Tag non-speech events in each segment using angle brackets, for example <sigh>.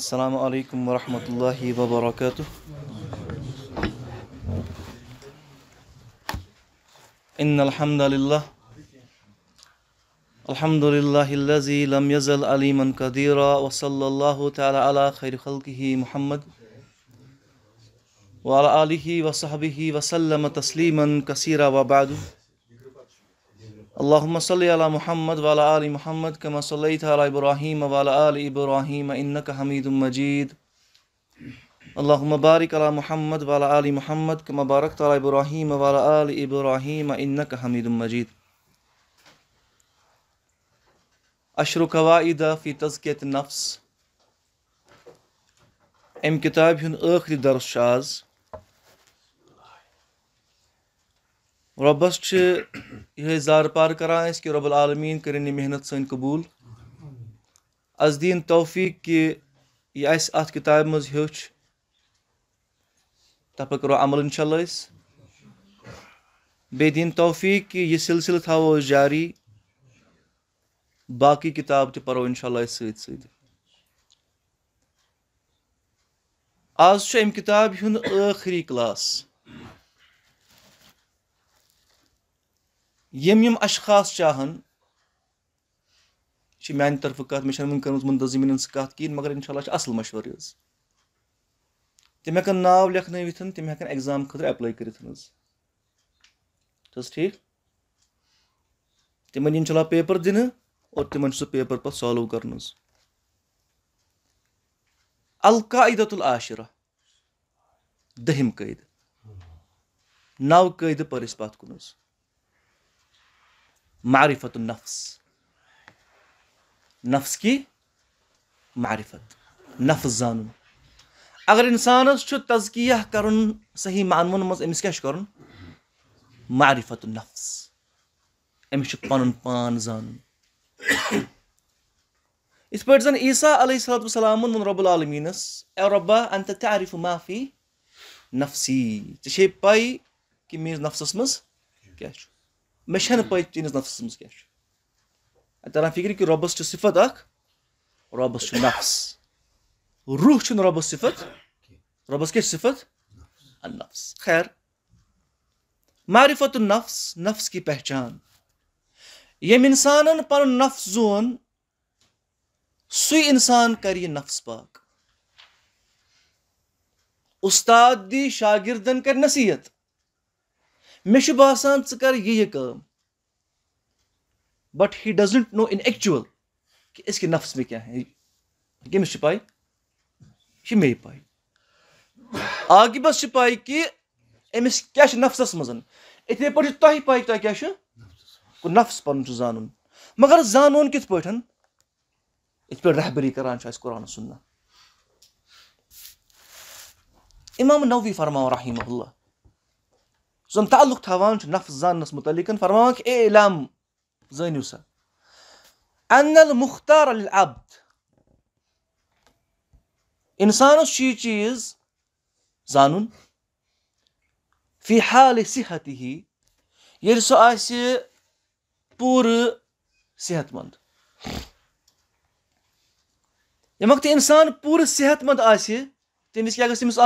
السلام عليكم ورحمة الله وبركاته إن الحمد لله الحمد لله الذي لم يزل عليما قديرا وصلى الله تعالى على خير خلقه محمد وعلى آله وصحبه وسلم تسليما كثيرا وبعده اللهم صل على محمد وعلى آل محمد كما صليت على إبراهيم وعلى آل إبراهيم إنك حميد مجيد اللهم بارك على محمد وعلى آل محمد كما باركت على إبراهيم وعلى آل إبراهيم إنك حميد مجيد عشر قواعد في تزكية النفس أم كتاب هن آخر درس شاز ربس یہ زار پار کران اس کہ رب العالمین کریں یہ محنت سن قبول از دین توفیق کہ یہ اہس اتاب مز ہوچ تب کرو عمل انشاء اللہ اس بے دین توفیق کہ یہ سلسل تھا وہ جاری باقی کتاب تھی پرو انشاء اللہ اس سید سید آز چھو ام کتاب ہن اخری کلاس یم اشخاص چاہن چھِ میانہِ طرفہٕ کَتھ مےٚ چھَنہٕ وٕنہِ کٔرمٕژ مُنتظمیٖنَن سۭتۍ کَتھ کِہیٖنۍ مگر اِنشاء اللہ اصل مشوری حاضر ناؤ لکھنت تم ہام خطر اپلے کرشاء اللہ پیپَر دِنہٕ اور تِمَن چھُ سُہ پیپَر پَتہٕ سالوٗ کَرُن حظ عدت العاشرہ دٔہِم قٲیدٕ قٲیدٕ نَو پٔر أسۍ پَتھ کُن حظ معرفة النفس نفس کی معرفت نفس زانن اگر انسانس چھ تزکیہ کرن صحیح معنون مز امس کیا کرن معرفت النفس امس چھ پنن پان زانن <coughs> اس پر زن عیسیٰ علیہ الصلوۃ والسلام من رب العالمینس اے ربا انت تعرف ما فی نفسی ژے پے کہ میز نفسس مز کیا چھ مےٚ چھَنہٕ پَے چٲنِس نفسَس منٛز مت تینس تَران فِکرِ کہِ رۄبَس چھِ صِفت اَکھ رۄبَس چھُ نفس روح چھُنہٕ رۄبَس صِفت رۄبَس کیٛاہ چھِ صِفت نفس خیر معرفت نفس نفس کی پہچان یم اِنسانَن پَنُن نفس زون سُے اِنسان کَرِ یہِ نفس پاک اُستاد دی شاگردن کَرِ نصیٖحت مےٚ چھُ باسان ژٕ کَر یہِ یہِ کٲم بَٹ ہی ڈزنٹ نو اِن ایٚکچُوَل کہِ أزۍ کہِ نفس مےٚ کیٛاہ کٔمِس چھِ پاے یہِ چھِ مے پاے عاقِبَس چھِ پاے کہِ أمِس کیاہ چھُ نفسَس منٛز یِتھے پٲٹھۍ چھِ تۄہہِ پاے تۄہہِ کیاہ چھُ نفس پَنُن چھُ زانُن مگر زانون کِتھ پٲٹھۍ یِتھ پٲٹھۍ رہبٔری کران چھُ اَسہِ قرآن سُنہ اِمام نوی فرماو رحیٖم اللہ زن تعلق تھاوان چھُ نفس زاننس متعلقن فرماوان کہِ إعلام لم زٲنِو سا ان المختار للعبد اِنسانس چھُ یہِ چیٖز زانُن فی حال صحته يرسو آسي پوٗرٕ صحت منٛد يمكت اِنسان پوٗرٕ صحت منٛد آسي تٔمِس کیٛاہ گژھِ تٔمِس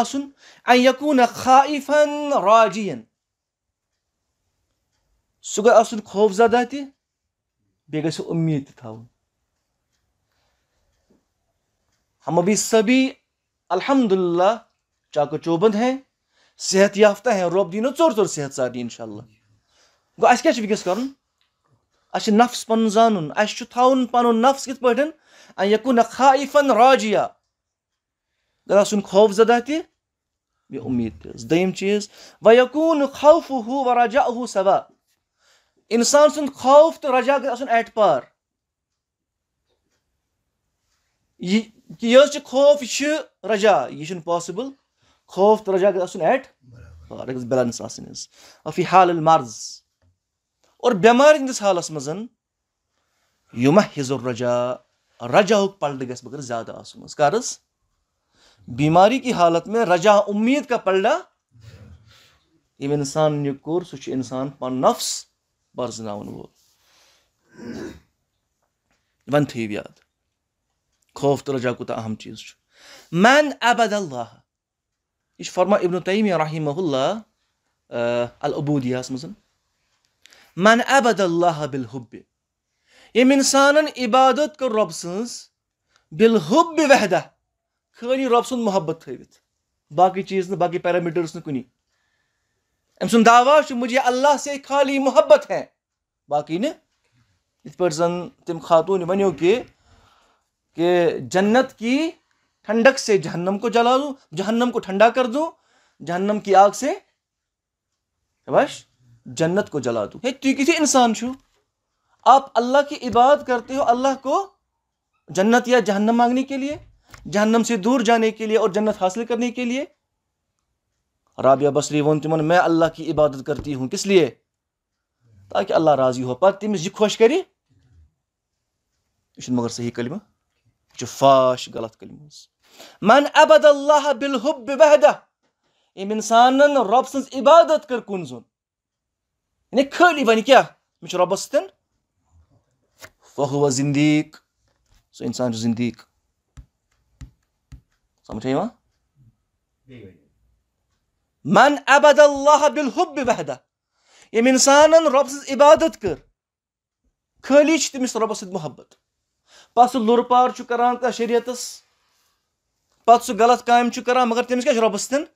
أن يكون خائفا راجيا سُہ گوٚو آسُن خوف زدہ تہِ بیٚیہِ گژھِ سُہ اُمید تہِ تھاوُن ہم بی سبی الحمد للہ چاکہٕ چوبند ہیں صحت یافتہ ہیں رۄب دیٖنو ژوٚر ژوٚر صحت سارنی اِنشاء اللہ گوٚو اَسہِ کیٛاہ چھُ وٕنکیٚس کَرُن اَسہِ چھُ نفس پَنُن زانُن اَسہِ چھُ تھاوُن پَنُن نفس کِتھ پٲٹھۍ یکُن خایفن راجیا گژھِ آسُن خوف زدہ تہِ بیٚیہِ اُمید تہِ دوٚیِم چیٖز وَ یکُن خوف ہُہ وَ راجا اہُ سبا انسان سند خوف تو رجا گھر ایٹ پار یہ خوف یہ رجا یہ پاسبل خوف تو رجا گھر ایٹ پار بیلنس فی حال المرض اور بیمار ہندس حالس مزہ حز الرجا رجا پلٹ گھس مگر زیادہ آسن قرض بیماری کی حالت میں رجا امید کا پلڈہ یہ اسان یہ کور نفس وول و تیو یاد خوف تہٕ رجا کوٗتاہ اہم چیٖز چھُ مین اللہ یہِ چھُ فرما ابن رحمہ اللہ العبوٗدیاہَس منٛز مان ابد اللہ بالہب يم اِنسانَن عبادت کٔر رۄب سٕنٛز سب وحدہ خٲلی رۄب سُنٛد محبت تھٲوِتھ باقٕے چیٖز نہٕ باقٕے پیرامیٖٹٲرٕس نہٕ کُنی سن چھُ مجھے اللہ سے خالی محبت ہے باقی یِتھ پٲٹھۍ زن تم خاتون وَنیو کہِ کہ جنت کی ٹھنڈک سے جہنم کو جلا دوں جہنم کو ٹھنڈا کر دوں جہنم کی آگ سے بش جنت کو جلا دوں تُہۍ کسی انسان چھو آپ اللہ کی عبادت کرتے ہو اللہ کو جنت یا جہنم مانگنے کے لیے جہنم سے دور جانے کے لیے اور جنت حاصل کرنے کے لیے رابعہ بصری ووٚن تِمن میں اللہ کی عبادت کرتی ہوں کس لیے تاکہِ اللہ راضی ہو پتہٕ تٔمِس یہِ خۄش کَرِ یہِ چھُنہٕ مگر صحیح کلمہٕ یہِ چھُ فاش غلط کلمہٕ حظ من ابد اللہ بالحب وحدہ أمۍ اِنسانن رۄب سٕنٛز عبادت کٔر کُن زوٚن یعنی خٲلی وَنہِ کیٛاہ مےٚ چھُ رۄبَس سۭتۍ فہوٗوَ زِندیٖق سُہ اِنسان چھُ زِندیٖق سَمجھا یِوان من أبد الله بالحب وحده يم انسانن ربسز عبادت كر خليش تمس ربس محبت بس لور پار چو كران کا بس سو غلط قائم چو كران مگر تمس كاش ربس تن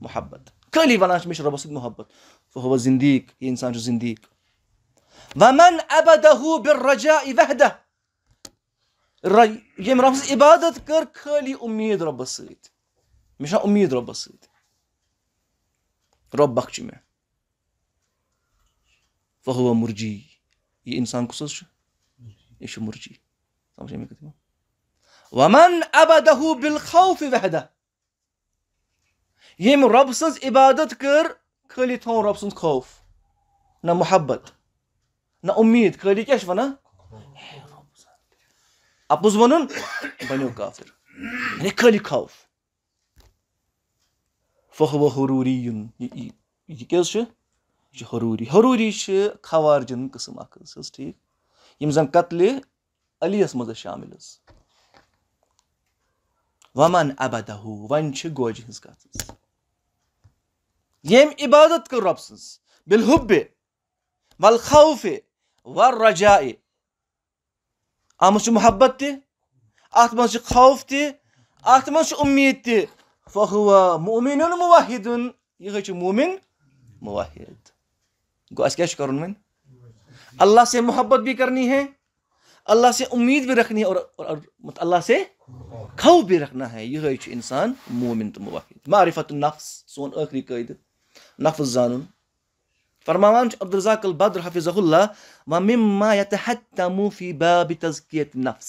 محبت خلي وانا مش ربس محبت فهو زنديك انسان جو زنديك ومن عبده بالرجاء وحده ري يم ربس عبادت كر خلي امید ربس سيد مشان امید ربس سيد ربك جمع فهو مرجي یہ انسان کس شو ايش مرجي مرجی سمجھے میں ومن عبده بالخوف وحده يم رب عبادت كر كلي تھون رب خوف نا محبت نا امید كلي كش فنا ونان اپوز ونن كافر يعني كلي خوف فهو ہروٗری یہِ کیٛاہ حظ چھُ یہِ چھُ ہروٗری ہروٗری چھِ خوارجَن قٕسٕم اَکھ حظ حظ ٹھیٖک یِم زَن قتلہِ منٛز ٲسۍ شامِل حظ وَمَن ابدا ہوٗ وۄنۍ چھِ گوجہِ ہٕنٛز کَتھ حظ ییٚمۍ عبادت کٔر رۄب سٕنٛز بِلحُبہِ وَلخوفہِ وَرجایہِ اَتھ منٛز چھُ محبت تہِ اَتھ منٛز چھُ خوف تہِ اَتھ منٛز چھُ اُمید تہِ فهو مؤمن موحد يغش یہ مومن گو اس کیا من اللہ سے محبت بھی کرنی ہے اللہ سے امید بھی رکھنی ہے اور اللہ سے خوف بھی رکھنا ہے یہ انسان مومن تو موحد معرفت النفس سون آخری قید نفس زانن فرما چبد الزاک البر حافظ اللہ وایہ بابقت نفس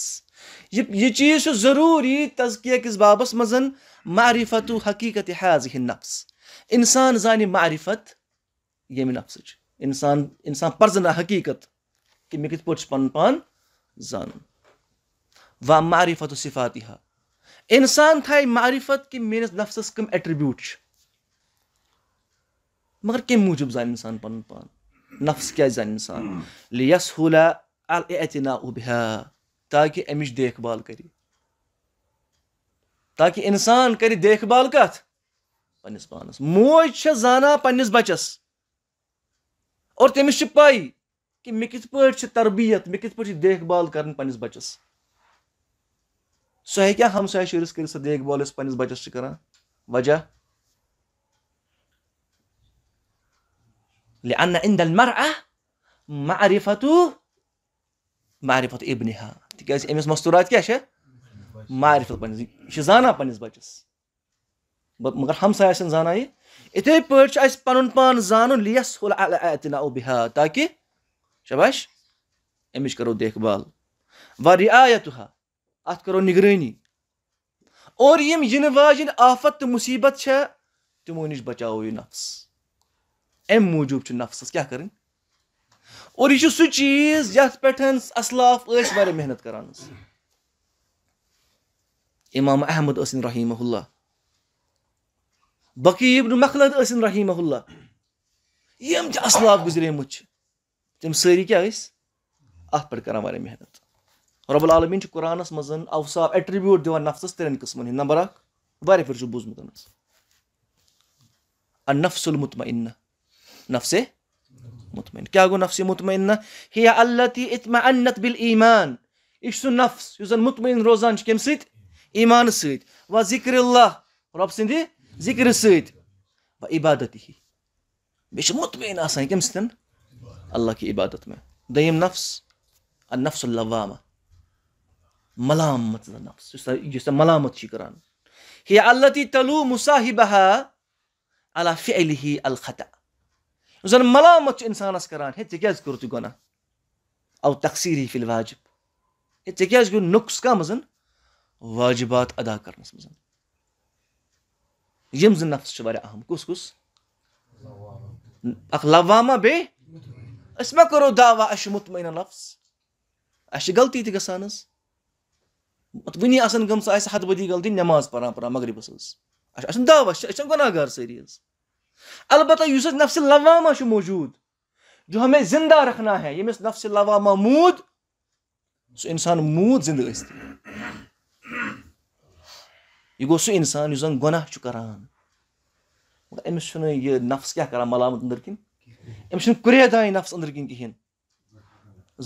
یہ چیز چھو ضروری تذکیت کس بابس مزن معرفت حقیقت حاضح نفس انسان معرفت زان معریفت انسان انسان پرزنہ حقیقت کہ مت کت زان پن پان زان و صفات ہا اسان تائ معفت کہ میلس نفسس کم اٹربیوٹ مگر کمہِ موٗجوٗب زانہِ انسان پن پان نفس کیٛازِ انسان اِنسان ہولا ہوٗلا اطنہ اُبہا تاکہِ امچ دیکھ تاکہِ اِنسان کَرِ دیکھ کَتھ کت پانَس موج زانان پنٛنِس بَچَس اور کہِ مےٚ کہ پٲٹھۍ چھِ تربیت کِتھ پٲٹھۍ چھِ دیکھ بال سُہ ہیٚکیٛاہ ہمساے شُرِس کٔرِتھ سۄ دیکھ یۄس اس بَچَس بچس کَران وجہ لأن عند المرأة معرفة معرفة ابنها ابنہا تاز مستورات کیا عارفت پہ یہ زانا پچس مگر ہمسا سن زانا یہ اتھے اتھائی پیس پن پان زان لیس اوبا تاکہ شباش امچ کرو دیکھ بال و یہ آیا تو ات کرو نگرانی اوور واجین آفت تو مصیبت ہے تمو نش بچاو یہ نفس امہِ موٗجوٗب چھُ نفسَس کیٛاہ کَرٕنۍ اور یہِ چھُ سُہ چیٖز یَتھ پٮ۪ٹھ اَسلاف ٲسۍ واریاہ محنت کران حظ امام احمد ٲسِن رحیٖمہ اللہ بقی ابن مخلد ٲسِن رحیٖمہ اللہ یِم تہِ اَسلاف گُزریمٕتۍ چھِ تِم سٲری کیٛاہ ٲسۍ اَتھ پٮ۪ٹھ کران واریاہ محنت رۄب العالمیٖن چھُ قرآنَس منٛز اوصاف ایٹرِبیوٗٹ دِوان نفسَس ترٛٮ۪ن قٕسمَن ہِنٛدۍ نمبر اکھ واریاہ پھِر چھُ بوٗزمُت حظ النفس المطمعینہ نفسه مطمئن كي को نفسي मुतमइन्ना هي التي اطمأنت بالإيمان إيش سو نفس يوزن مطمئن روزانش كم سيد إيمان سيد وذكر الله رب سندي ذكر سيد وإبادته بيش مطمئن أصلا كم ستن الله كي إبادت ما دايم نفس النفس اللوامة ملامت النفس يوزن ملامت شكران هي التي تلوم صاحبها على فعله الخطأ زن ملامت انسانس کر ہے ہے ذہی کور تعلق گناہ او تقسیر ہی پھل واجب ہے ذہی كی نقص کا مز واجبات ادا كرنس مزہ یہ نفس اہم کس کس اکوامہ بیس ما کرو دعوہ اہس مطمئن نفظ اہ غلطی حظ تھی گھنی گم حد بدی غلطی نماز پغربس اچھا دعوت گناہ گار حظ البتہ یُس اس نفس لوامہ موجود جو ہمیں زِندہ رکھنا ہے ییٚمِس نفس لوامہ موت سو انسان موت زندہ یہ أمِس چھُنہٕ یہِ نفس کیٛاہ کیا ملامت کُرے دانہِ نفس کِنۍ کِہیٖنۍ اندر کن کھی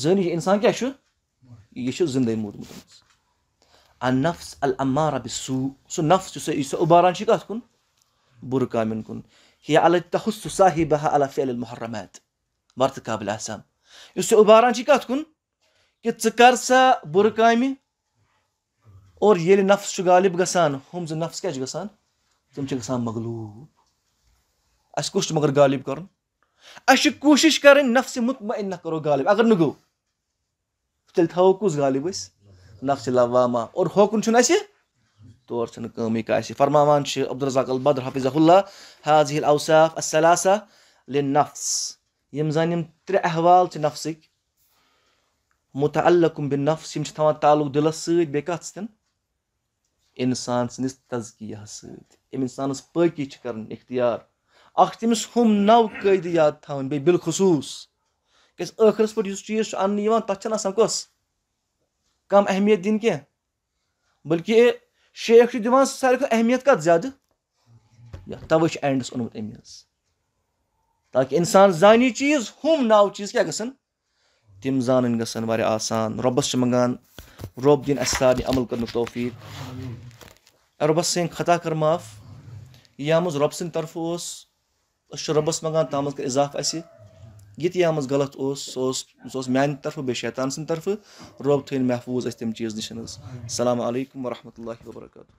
زنی انسان کیا زندے موتم ال نفس سُہ یُس اُباران رب کَتھ کُن بُرٕ کامٮ۪ن کُن هی تخص صاحبها صاحی بہ الفرمۃ وابل آحسم اس چی کت کن کہ ژٕ کر سا بُرٕ کامہِ اور ییٚلہِ نفس چھُ غالب گژھان ہُم زٕ نفس چھِ چھِ گژھان تِم گژھان مغلوٗب اَسہِ کُس چھُ مگر غالب کَرُن اَسہِ چھِ کوٗشِش کَرٕنۍ نفسہِ نفس نہ کَرو غالب اگر نہٕ گوٚو تیٚلہِ تھاوو کُس غالب أسۍ نفسہِ اور ہوکُن چھُنہٕ اَسہِ کٲمٕے فرماوان چھِ عبدالرزاق البدر حافظ اللہ حاضر اوصاف لِنفس یِم زَن یِم ترٛےٚ احوال چھِ نفسک مطالعہ بن نفس تعلق دلس سی کات سن ادس تذکیا سقی کرختیار تٔمِس ہُم نو قٲیدٕ یاد تھاوٕنۍ بیٚیہِ کیٛازِ ٲخرَس پٮ۪ٹھ یُس چیٖز چھُ اَننہٕ یِوان تَتھ چھَنہٕ آسان کۄس کَم اہمیت دِنۍ کینٛہہ بٔلکہِ شیخ چھُ دِوان ساروی کھۄتہٕ اہمیت کَتھ زیادٕ یَتھ تَوَے چھُ اینڈَس اوٚنمُت أمۍ حظ تاکہِ اِنسان زانہِ یہِ چیٖز ہُم ناو چیٖز کیٛاہ گژھن تِم زانٕنۍ گژھن واریاہ آسان رۄبَس چھِ منٛگان رۄب دِنۍ اَسہِ سارنٕے عمل کَرنُک توفیٖق رۄبَس سٕنٛدۍ خطا کٔر معاف یَتھ منٛز رۄبہٕ سٕنٛدِ طرفہٕ اوس أسۍ چھِ رۄبَس منٛگان تَتھ منٛز کٔر اِضافہٕ اَسہِ یہ منٛز غلط اوس اوس اوس سُہ سُہ سیانہ طرفہٕ بیٚیہِ شیطان سٕنٛدِ طرفہٕ رۄب تھٲیِن محفوٗظ اَسہِ تَمہِ چیٖز نِش حظ السلام علیکم ورحمۃ اللہ وبرکاتہ